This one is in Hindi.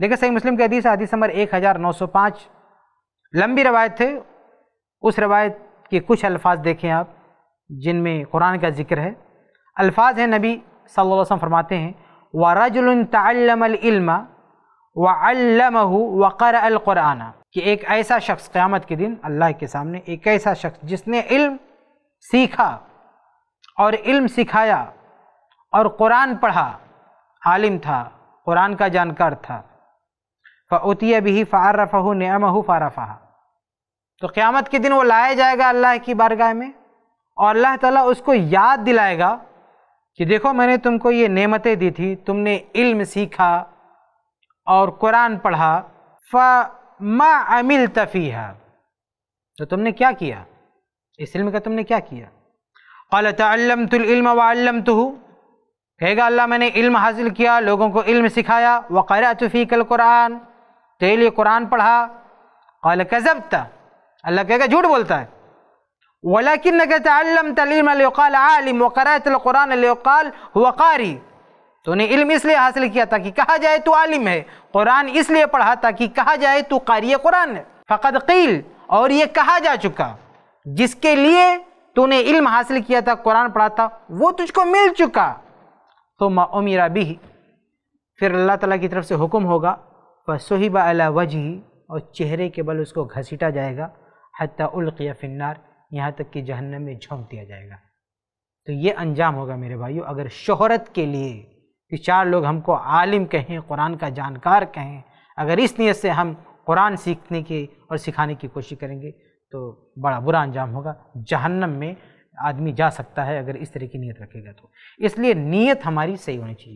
देखिए सही मुस्लिम के हदीस हदीस नंबर 1905 लंबी रवायत थे उस रवायत के कुछ अल्फाज देखें आप जिनमें कुरान का जिक्र है अल्फाज हैं नबी सल्लल्लाहु अलैहि वसल्लम फरमाते हैं व रजुल तल्लम वल्लमहु वक़र अलकुराना कि एक ऐसा शख्स क़्यामत के दिन अल्लाह के सामने एक ऐसा शख्स जिसने इल्म सीखा और इल्म सिखाया और कुरान पढ़ा आलिम था कुरान का जानकार था अभी भी फ़ारफ़ू नमहू फ़ारफ़ा तो क़्यामत के दिन वो लाया जाएगा अल्लाह की बारगाह में और अल्लाह ताला उसको याद दिलाएगा कि देखो मैंने तुमको ये नेमतें दी थी तुमने इल्म सीखा और कुरान पढ़ा फ मा अमिल तफ़ी तो तुमने क्या किया इस इल्म का तुमने क्या किया कल तल्लम तो कहेगा अल्लाह मैंने इल्म हासिल किया लोगों को इल्म सिखाया वक़रा तुफ़ी कल कुरान तेरे लिए कुरान पढ़ा कल कजब था अल्लाह कहेगा झूठ बोलता है वलकिन तल्लम तलीम अलकाल आलिम वक़ारी तूने इल्म इसलिए हासिल किया था कि कहा जाए तो आलिम है कुरान इसलिए पढ़ा था कि कहा जाए तो कारी कुरान है फ़कत कील और ये कहा जा चुका जिसके लिए तूने इल्म हासिल किया था कुरान पढ़ा था वो तुझको मिल चुका तो उमीरा भी फिर अल्लाह ताला की तरफ से हुक्म होगा फसोहिबा अला वजही और चेहरे के बल उसको घसीटा जाएगा हती उल्किया फिन्नार यहाँ तक कि जहन्नम में झोंक दिया जाएगा तो ये अंजाम होगा मेरे भाइयों अगर शोहरत के लिए कि चार लोग हमको आलिम कहें कुरान का जानकार कहें अगर इस नीयत से हम कुरान सीखने की और सिखाने की कोशिश करेंगे तो बड़ा बुरा अंजाम होगा जहन्नम में आदमी जा सकता है अगर इस तरह की नीयत रखेगा तो इसलिए नीयत हमारी सही होनी चाहिए